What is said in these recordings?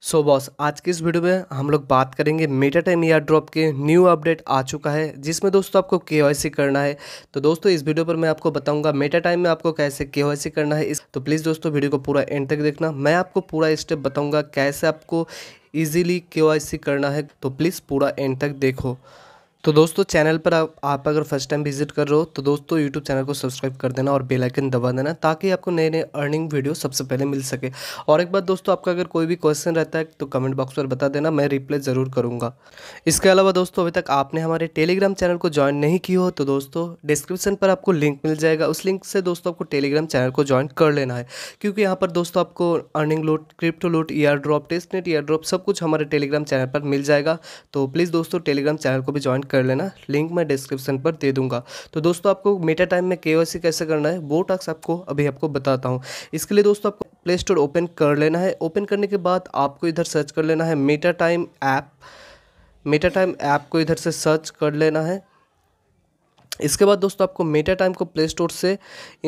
सो so boss आज के इस वीडियो में हम लोग बात करेंगे मेटा टाइम ईयर ड्रॉप के न्यू अपडेट आ चुका है जिसमें दोस्तों आपको के करना है तो दोस्तों इस वीडियो पर मैं आपको बताऊंगा मेटा टाइम में आपको कैसे के करना है इस तो प्लीज़ दोस्तों वीडियो को पूरा एंड तक देखना मैं आपको पूरा स्टेप बताऊँगा कैसे आपको ईजिली के करना है तो प्लीज़ पूरा एंड तक देखो तो दोस्तों चैनल पर आप, आप अगर फर्स्ट टाइम विजिट कर रहे हो तो दोस्तों यूट्यूब चैनल को सब्सक्राइब कर देना और बेल आइकन दबा देना ताकि आपको नए नए अर्निंग वीडियो सबसे पहले मिल सके और एक बात दोस्तों आपका अगर कोई भी क्वेश्चन रहता है तो कमेंट बॉक्स पर बता देना मैं रिप्लाई ज़रूर करूँगा इसके अलावा दोस्तों अभी तक आपने हमारे टेलीग्राम चैनल को ज्वाइन नहीं किया हो तो दोस्तों डिस्क्रिप्शन पर आपको लिंक मिल जाएगा उस लिंक से दोस्तों आपको टेलीग्राम चैनल को ज्वाइन कर लेना है क्योंकि यहाँ पर दोस्तों आपको earning loot crypto loot airdrop testnet airdrop सब कुछ हमारे टेलीग्राम चैनल पर मिल जाएगा तो प्लीज़ दोस्तों टेलीग्राम चैनल को भी ज्वाइन डाउनलोड कर लेना लिंक मैं डिस्क्रिप्शन पर दे दूंगा तो दोस्तों आपको मेटा टाइम में के कैसे करना है वो टास्क आपको अभी आपको बताता हूँ इसके लिए दोस्तों आपको प्ले स्टोर ओपन कर लेना है ओपन करने के बाद आपको इधर सर्च कर लेना है Meta Time app Meta Time app को इधर से सर्च कर लेना है इसके बाद दोस्तों आपको मेटा टाइम को प्ले स्टोर से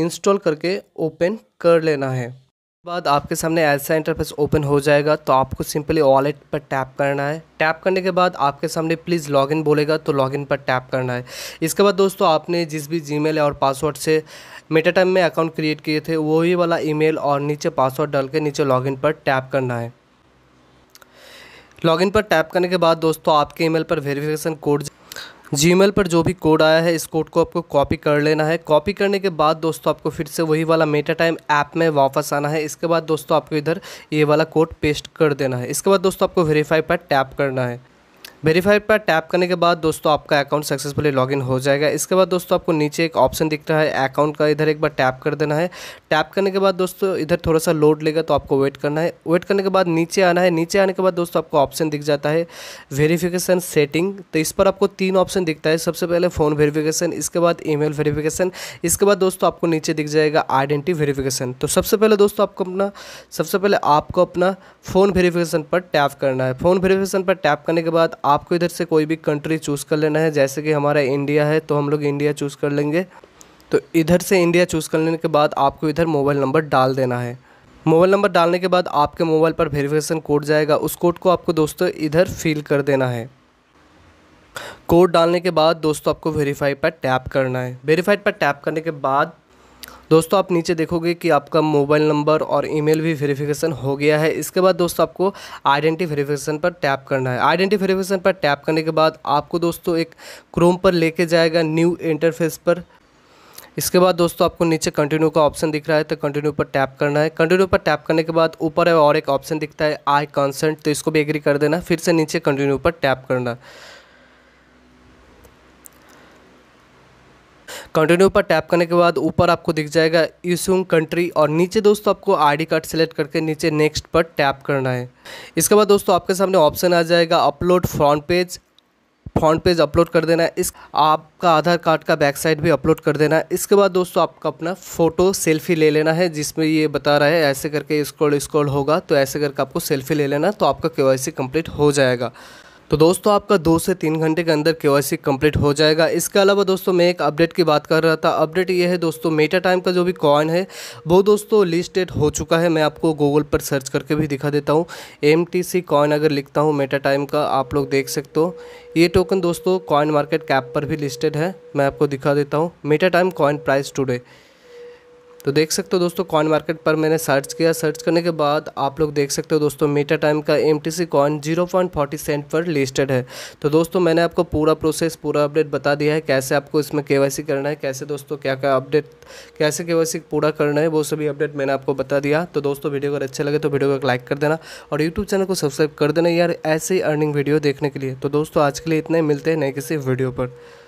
इंस्टॉल करके ओपन कर लेना है बाद आपके सामने ऐसा इंटरफेस ओपन हो जाएगा तो आपको सिंपली वॉलेट पर टैप करना है टैप करने के बाद आपके सामने प्लीज़ लॉगिन बोलेगा तो लॉगिन पर टैप करना है इसके बाद दोस्तों आपने जिस भी जीमेल और पासवर्ड से मेटा टाइम में अकाउंट क्रिएट किए थे वही वाला ईमेल और नीचे पासवर्ड डाल के नीचे लॉगिन पर टैप करना है लॉगिन पर टैप करने के बाद दोस्तों आपके ईमेल पर वेरिफिकेशन कोड जीमेल पर जो भी कोड आया है इस कोड को आपको कॉपी कर लेना है कॉपी करने के बाद दोस्तों आपको फिर से वही वाला मेटा टाइम ऐप में वापस आना है इसके बाद दोस्तों आपको इधर ये वाला कोड पेस्ट कर देना है इसके बाद दोस्तों आपको वेरीफाई पर टैप करना है वेरीफाई पर टैप करने के बाद दोस्तों आपका अकाउंट सक्सेसफुली लॉगिन हो जाएगा इसके बाद दोस्तों आपको नीचे एक ऑप्शन दिख रहा है अकाउंट का इधर एक बार टैप कर देना है टैप करने के बाद दोस्तों इधर थोड़ा सा लोड लेगा तो आपको वेट करना है वेट करने के बाद नीचे आना है नीचे आने के बाद दोस्तों आपको ऑप्शन दिख जाता है वेरीफिकेशन सेटिंग तो इस पर आपको तीन ऑप्शन दिखता है सबसे पहले फ़ोन वेरीफिकेशन इसके बाद मेल वेरीफिकेशन इसके बाद दोस्तों आपको नीचे दिख जाएगा आइडेंटिटी वेरीफिकेशन तो सबसे पहले दोस्तों आपको अपना सबसे पहले आपको अपना फ़ोन वेरीफिकेशन पर टैप करना है फ़ोन वेरीफिकेशन पर टैप करने के बाद आपको इधर से कोई भी कंट्री चूज़ कर लेना है जैसे कि हमारा इंडिया है तो हम लोग इंडिया चूज़ कर लेंगे तो इधर से इंडिया चूज़ कर लेने के बाद आपको इधर मोबाइल नंबर डाल देना है मोबाइल नंबर डालने के बाद आपके मोबाइल पर वेरिफिकेशन कोड जाएगा उस कोड को आपको दोस्तों इधर फिल कर देना है कोड डालने के बाद दोस्तों आपको वेरीफाई पर टैप करना है वेरीफाइड पर टैप करने के बाद दोस्तों आप नीचे देखोगे कि आपका मोबाइल नंबर और ईमेल भी वेरिफिकेशन हो गया है इसके बाद दोस्तों आपको आइडेंटी वेरिफिकेशन पर टैप करना है आइडेंटी वेरिफिकेशन पर टैप करने के बाद आपको दोस्तों एक क्रोम पर लेके जाएगा न्यू इंटरफेस पर इसके बाद दोस्तों आपको नीचे कंटिन्यू का ऑप्शन दिख रहा है तो कंटिन्यू पर टैप करना है कंटिन्यू पर टैप करने के बाद ऊपर और एक ऑप्शन दिखता है आई कंसेंट तो इसको भी एग्री कर देना फिर से नीचे कंटिन्यू पर टैप करना है कंटिन्यू पर टैप करने के बाद ऊपर आपको दिख जाएगा ईसूंग कंट्री और नीचे दोस्तों आपको आईडी कार्ड सेलेक्ट करके नीचे नेक्स्ट पर टैप करना है इसके बाद दोस्तों आपके सामने ऑप्शन आ जाएगा upload front page front page upload कर देना है इस आपका आधार कार्ड का बैक साइड भी अपलोड कर देना है इसके बाद दोस्तों आपका अपना फ़ोटो सेल्फी ले लेना है जिसमें ये बता रहा है ऐसे करके स्क्रॉल स्क्रॉल होगा तो ऐसे करके आपको सेल्फी ले लेना तो आपका के कंप्लीट हो जाएगा तो दोस्तों आपका दो से तीन घंटे के अंदर के कंप्लीट हो जाएगा इसके अलावा दोस्तों मैं एक अपडेट की बात कर रहा था अपडेट ये है दोस्तों मेटा टाइम का जो भी कॉइन है वो दोस्तों लिस्टेड हो चुका है मैं आपको गूगल पर सर्च करके भी दिखा देता हूँ एम कॉइन अगर लिखता हूँ मेटा टाइम का आप लोग देख सकते हो ये टोकन दोस्तों कॉइन मार्केट कैप पर भी लिस्टेड है मैं आपको दिखा देता हूँ Meta Time coin price today तो देख सकते हो दोस्तों कॉइन मार्केट पर मैंने सर्च किया सर्च करने के बाद आप लोग देख सकते हो दोस्तों मीटर टाइम का M T coin zero point forty cent पर लिस्टेड है तो दोस्तों मैंने आपको पूरा प्रोसेस पूरा अपडेट बता दिया है कैसे आपको इसमें के करना है कैसे दोस्तों क्या क्या अपडेट कैसे के पूरा करना है वो सभी अपडेट मैंने आपको बता दिया तो दोस्तों वीडियो अगर अच्छे लगे तो वीडियो को लाइक कर देना और यूट्यूब चैनल को सब्सक्राइब कर देना यार ऐसे ही अर्निंग वीडियो देखने के लिए तो दोस्तों आज के लिए इतने मिलते हैं नए किसी वीडियो पर